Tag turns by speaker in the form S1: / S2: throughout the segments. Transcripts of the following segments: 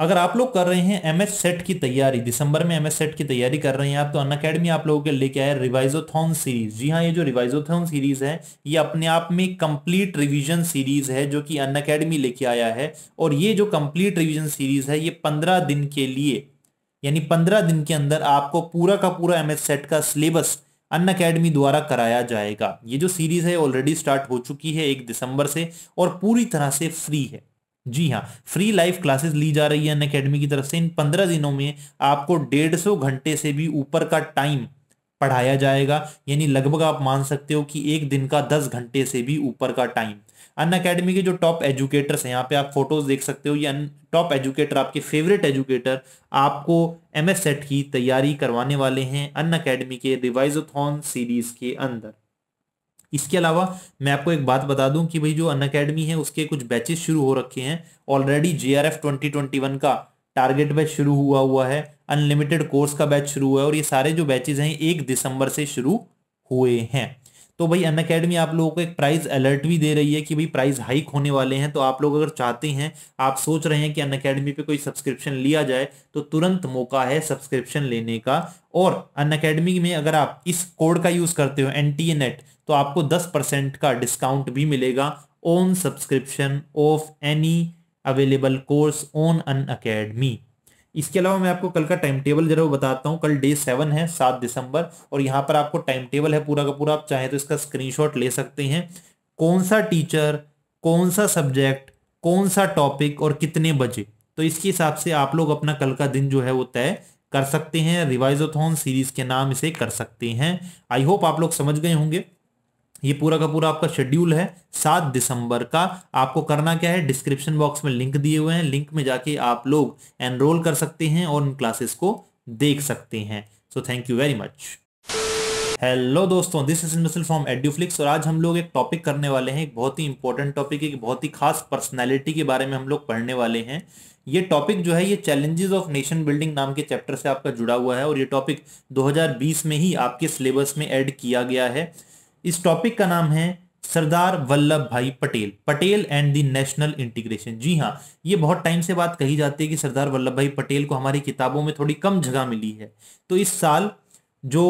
S1: अगर आप लोग कर रहे हैं एम एस सेट की तैयारी दिसंबर में एम एस सेट की तैयारी कर रहे हैं आप तो अन अकेडमी आप लोगों के लेके आए रिवाइजोथॉन सीरीज जी हाँ ये जो रिवाइजोथॉन सीरीज है ये अपने आप में कंप्लीट रिवीजन सीरीज है जो कि अन अकेडमी लेके आया है और ये जो कंप्लीट रिवीजन सीरीज है ये पंद्रह दिन के लिए यानी पंद्रह दिन के अंदर आपको पूरा का पूरा एम सेट का सिलेबस अन अकेडमी द्वारा कराया जाएगा ये जो सीरीज है ऑलरेडी स्टार्ट हो चुकी है एक दिसंबर से और पूरी तरह से फ्री है जी हाँ फ्री लाइव क्लासेस ली जा रही है अन अकेडमी की तरफ से इन पंद्रह दिनों में आपको डेढ़ सौ घंटे से भी ऊपर का टाइम पढ़ाया जाएगा यानी लगभग आप मान सकते हो कि एक दिन का दस घंटे से भी ऊपर का टाइम अन अकेडमी के जो टॉप एजुकेटर्स हैं यहाँ पे आप फोटोज देख सकते हो ये टॉप एजुकेटर आपके फेवरेट एजुकेटर आपको एम सेट की तैयारी करवाने वाले हैं अन अकेडमी के रिवाइजोथॉन सीरीज के अंदर इसके अलावा मैं आपको एक बात बता दूं कि भाई जो अन अकेडमी है उसके कुछ बैचेस शुरू हो रखे हैं already J R F twenty twenty one का टारगेट बैच शुरू हुआ हुआ है अनलिमिटेड कोर्स का बैच शुरू हुआ है और ये सारे जो बैचेज हैं एक दिसंबर से शुरू हुए हैं तो भाई अन अकेडमी आप लोगों को एक प्राइस अलर्ट भी दे रही है कि भाई प्राइस हाइक होने वाले हैं तो आप लोग अगर चाहते हैं आप सोच रहे हैं कि अन अकेडमी पर कोई सब्सक्रिप्शन लिया जाए तो तुरंत मौका है सब्सक्रिप्शन लेने का और अन अकेडमी में अगर आप इस कोड का यूज़ करते हो एन टी नेट तो आपको दस परसेंट का डिस्काउंट भी मिलेगा on subscription of any available course on Unacademy इसके अलावा मैं आपको कल का टाइम टेबल जरूर बताता हूँ कल डे सेवन है सात दिसंबर और यहाँ पर आपको टाइम टेबल है पूरा का पूरा आप चाहे तो इसका स्क्रीनशॉट ले सकते हैं कौन सा टीचर कौन सा सब्जेक्ट कौन सा टॉपिक और कितने बजे तो इसके हिसाब से आप लोग अपना कल का दिन जो है वो तय कर सकते हैं रिवाइजोथॉन सीरीज के नाम इसे कर सकते हैं आई होप आप लोग समझ गए होंगे ये पूरा का पूरा आपका शेड्यूल है सात दिसंबर का आपको करना क्या है डिस्क्रिप्शन बॉक्स में लिंक दिए हुए हैं लिंक में जाके आप लोग एनरोल कर सकते हैं और उन क्लासेस को देख सकते हैं so thank you very much hello दोस्तों this is Misal from Eduflix और आज हम लोग एक टॉपिक करने वाले हैं एक बहुत ही इंपॉर्टेंट टॉपिक है एक बहुत ही खास पर्सनैलिटी के बारे में हम लोग पढ़ने वाले हैं ये टॉपिक जो है ये चैलेंजेस ऑफ नेशन बिल्डिंग नाम के चैप्टर से आपका जुड़ा हुआ है और ये टॉपिक 2020 में ही आपके सिलेबस में ऐड किया गया है इस टॉपिक का नाम है Sardar Vallabh Bhai Patel Patel and the national integration जी हाँ ये बहुत टाइम से बात कही जाती है कि सरदार वल्लभ भाई पटेल को हमारी किताबों में थोड़ी कम जगह मिली है तो इस साल जो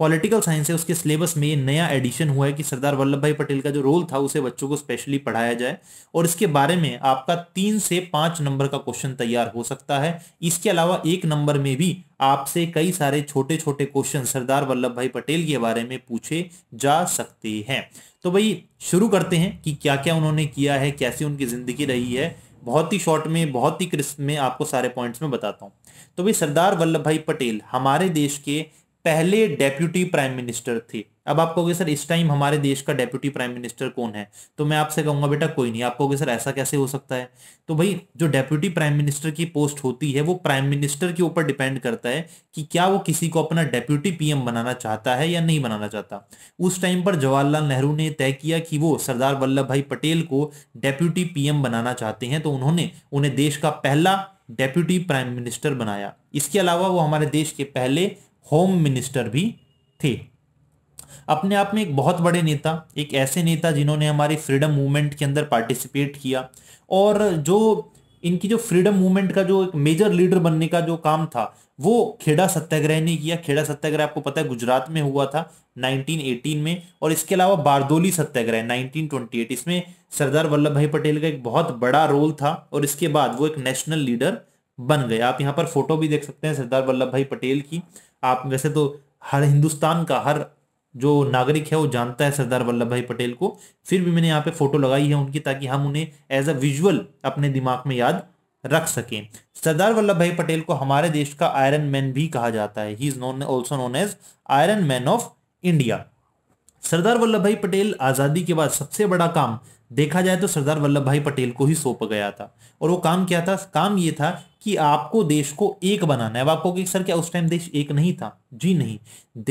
S1: पॉलिटिकल साइंस है उसके सिलेबस में ये नया एडिशन हुआ है कि सरदार वल्लभ भाई पटेल का जो रोल था उसे बच्चों को स्पेशली पढ़ाया जाए और इसके बारे में आपका तीन से पाँच नंबर का क्वेश्चन तैयार हो सकता है इसके अलावा एक नंबर में भी आपसे कई सारे छोटे छोटे क्वेश्चन सरदार वल्लभ भाई पटेल के बारे में पूछे जा सकते हैं तो भाई शुरू करते हैं कि क्या क्या उन्होंने किया है कैसी उनकी ज़िंदगी रही है बहुत ही शॉर्ट में बहुत ही क्रिस्प में आपको सारे पॉइंट्स में बताता हूँ तो भाई सरदार वल्लभ भाई पटेल हमारे देश के पहले डेप्यूटी प्राइम मिनिस्टर थे अब आप कहोगे सर इस टाइम हमारे देश का डेप्यूटी प्राइम मिनिस्टर कौन है तो मैं आपसे कहूंगा बेटा कोई नहीं आप कहोगे सर ऐसा कैसे हो सकता है तो भाई जो डेप्यूटी प्राइम मिनिस्टर की पोस्ट होती है वो प्राइम मिनिस्टर के ऊपर डिपेंड करता है कि क्या वो किसी को अपना डेप्यूटी पीएम बनाना चाहता है या नहीं बनाना चाहता उस टाइम पर जवाहरलाल नेहरू ने तय किया कि वो सरदार वल्लभ भाई पटेल को डेप्यूटी पीएम बनाना चाहते हैं तो उन्होंने उन्हें देश का पहला डेप्यूटी प्राइम मिनिस्टर बनाया इसके अलावा वो हमारे देश के पहले होम मिनिस्टर भी थे अपने आप में एक बहुत बड़े नेता एक ऐसे नेता जिन्होंने हमारे फ्रीडम मूवमेंट के अंदर पार्टिसिपेट किया और जो इनकी जो फ्रीडम मूवमेंट का जो एक मेजर लीडर बनने का जो काम था वो खेड़ा सत्याग्रह ने किया खेड़ा सत्याग्रह आपको पता है गुजरात में हुआ था 1918 में और इसके अलावा बारदोली सत्याग्रह 1928 इसमें सरदार वल्लभ भाई पटेल का एक बहुत बड़ा रोल था और इसके बाद वो एक नेशनल लीडर बन गए आप यहाँ पर फोटो भी देख सकते हैं सरदार वल्लभ भाई पटेल की आप वैसे तो हर हिंदुस्तान का हर जो नागरिक है वो जानता है सरदार वल्लभ भाई पटेल को फिर भी मैंने यहाँ पे फोटो लगाई है उनकी ताकि हम उन्हें एज अ विजुअल अपने दिमाग में याद रख सकें सरदार वल्लभ भाई पटेल को हमारे देश का आयरन मैन भी कहा जाता है he is known also known as iron man of India Sardar Vallabh Bhai Patel आज़ादी के बाद सबसे बड़ा काम देखा जाए तो सरदार वल्लभ भाई पटेल को ही सौंप गया था और वो काम क्या था काम ये था कि आपको देश को एक बनाना है अब आपको कि सर क्या उस टाइम देश एक नहीं था जी नहीं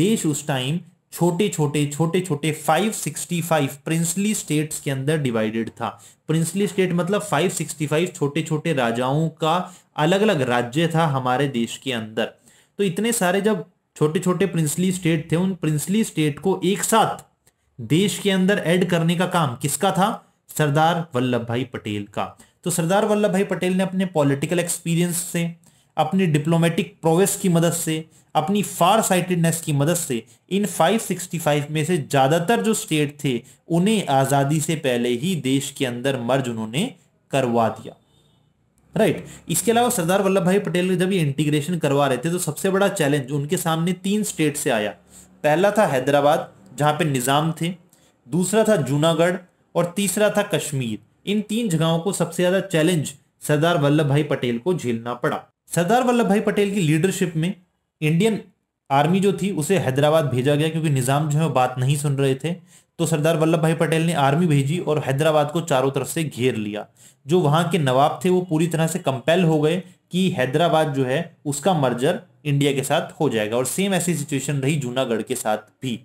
S1: देश उस टाइम छोटे छोटे छोटे छोटे 565 प्रिंसली स्टेट्स के अंदर डिवाइडेड था प्रिंसली स्टेट मतलब 565 छोटे छोटे राजाओं का अलग अलग राज्य था हमारे देश के अंदर तो इतने सारे जब छोटे छोटे प्रिंसली स्टेट थे उन प्रिंसली स्टेट को एक साथ देश के अंदर ऐड करने का काम किसका था सरदार वल्लभ भाई पटेल का तो सरदार वल्लभ भाई पटेल ने अपने पॉलिटिकल एक्सपीरियंस से अपनी डिप्लोमेटिक प्रोवेस की मदद से अपनी फार साइटेडनेस की मदद से इन 565 में से ज़्यादातर जो स्टेट थे उन्हें आज़ादी से पहले ही देश के अंदर मर्ज उन्होंने करवा दिया राइट इसके अलावा सरदार वल्लभ भाई पटेल जब ये इंटीग्रेशन करवा रहे थे तो सबसे बड़ा चैलेंज उनके सामने तीन स्टेट से आया पहला था हैदराबाद जहाँ पे निज़ाम थे दूसरा था जूनागढ़ और तीसरा था कश्मीर इन तीन जगहों को सबसे ज़्यादा चैलेंज सरदार वल्लभ भाई पटेल को झेलना पड़ा सरदार वल्लभ भाई पटेल की लीडरशिप में इंडियन आर्मी जो थी उसे हैदराबाद भेजा गया क्योंकि निज़ाम जो है बात नहीं सुन रहे थे तो सरदार वल्लभ भाई पटेल ने आर्मी भेजी और हैदराबाद को चारों तरफ से घेर लिया जो वहाँ के नवाब थे वो पूरी तरह से कंपेल हो गए कि हैदराबाद जो है उसका मर्जर इंडिया के साथ हो जाएगा और सेम ऐसी सिचुएशन रही जूनागढ़ के साथ भी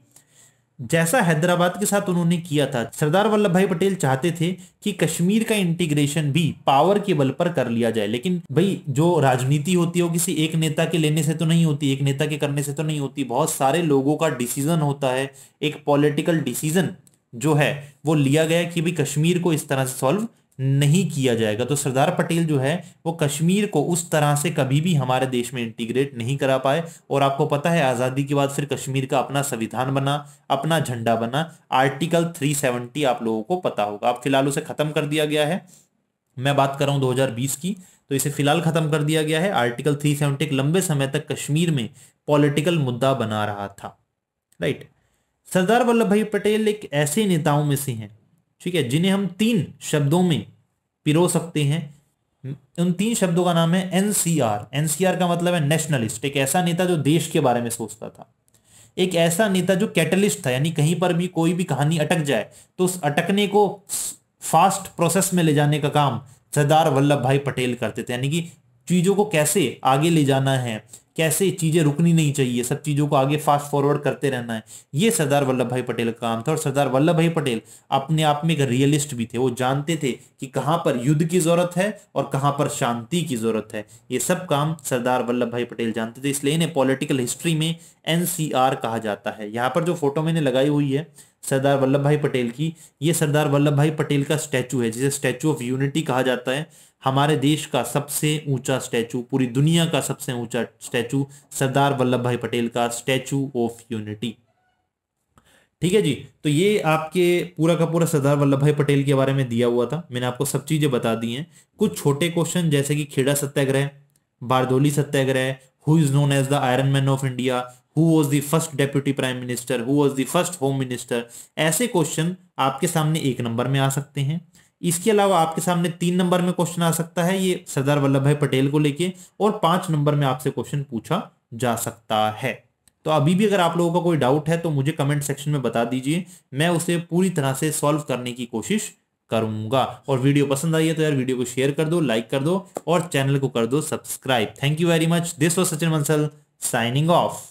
S1: जैसा हैदराबाद के साथ उन्होंने किया था सरदार वल्लभ भाई पटेल चाहते थे कि कश्मीर का इंटीग्रेशन भी पावर के बल पर कर लिया जाए लेकिन भाई जो राजनीति होती है वो किसी एक नेता के लेने से तो नहीं होती एक नेता के करने से तो नहीं होती बहुत सारे लोगों का डिसीजन होता है एक पॉलिटिकल डिसीजन जो है वो लिया गया कि भाई कश्मीर को इस तरह से सॉल्व नहीं किया जाएगा तो सरदार पटेल जो है वो कश्मीर को उस तरह से कभी भी हमारे देश में इंटीग्रेट नहीं करा पाए और आपको पता है आज़ादी के बाद फिर कश्मीर का अपना संविधान बना अपना झंडा बना आर्टिकल 370 आप लोगों को पता होगा अब फिलहाल उसे ख़त्म कर दिया गया है मैं बात कर रहा हूं 2020 की तो इसे फिलहाल ख़त्म कर दिया गया है आर्टिकल थ्री एक लंबे समय तक कश्मीर में पॉलिटिकल मुद्दा बना रहा था राइट सरदार वल्लभ भाई पटेल एक ऐसे नेताओं में से हैं ठीक है जिन्हें हम तीन शब्दों में पिरो सकते हैं उन तीन शब्दों का नाम है एनसीआर एनसीआर का मतलब है नेशनलिस्ट एक ऐसा नेता जो देश के बारे में सोचता था एक ऐसा नेता जो कैटलिस्ट था यानी कहीं पर भी कोई भी कहानी अटक जाए तो उस अटकने को फास्ट प्रोसेस में ले जाने का काम सरदार वल्लभ भाई पटेल करते थे यानी कि चीज़ों को कैसे आगे ले जाना है कैसे चीज़ें रुकनी नहीं चाहिए सब चीज़ों को आगे फास्ट फॉरवर्ड करते रहना है ये सरदार वल्लभ भाई पटेल का काम था और सरदार वल्लभ भाई पटेल अपने आप में एक रियलिस्ट भी थे वो जानते थे कि कहाँ पर युद्ध की ज़रूरत है और कहाँ पर शांति की ज़रूरत है ये सब काम सरदार वल्लभ भाई पटेल जानते थे इसलिए इन्हें पॉलिटिकल हिस्ट्री में एन कहा जाता है यहाँ पर जो फोटो मैंने लगाई हुई है सरदार वल्लभ भाई पटेल की ये सरदार वल्लभ भाई पटेल का स्टैचू है जिसे स्टैचू ऑफ यूनिटी कहा जाता है हमारे देश का सबसे ऊंचा स्टैचू पूरी दुनिया का सबसे ऊंचा स्टैचू सरदार वल्लभ भाई पटेल का स्टैचू ऑफ यूनिटी ठीक है जी तो ये आपके पूरा का पूरा सरदार वल्लभ भाई पटेल के बारे में दिया हुआ था मैंने आपको सब चीजें बता दी हैं कुछ छोटे क्वेश्चन जैसे कि Kheda Satyagraha Bardoli Satyagraha who is known as the iron man of India who was the first deputy prime minister who was the first home minister ऐसे क्वेश्चन आपके सामने एक नंबर में आ सकते हैं इसके अलावा आपके सामने तीन नंबर में क्वेश्चन आ सकता है ये सरदार वल्लभ भाई पटेल को लेके और पांच नंबर में आपसे क्वेश्चन पूछा जा सकता है तो अभी भी अगर आप लोगों का कोई डाउट है तो मुझे कमेंट सेक्शन में बता दीजिए मैं उसे पूरी तरह से सॉल्व करने की कोशिश करूंगा और वीडियो पसंद आई है तो यार वीडियो को शेयर कर दो लाइक कर दो और चैनल को कर दो subscribe thank you very much this was Sachin Bansal signing of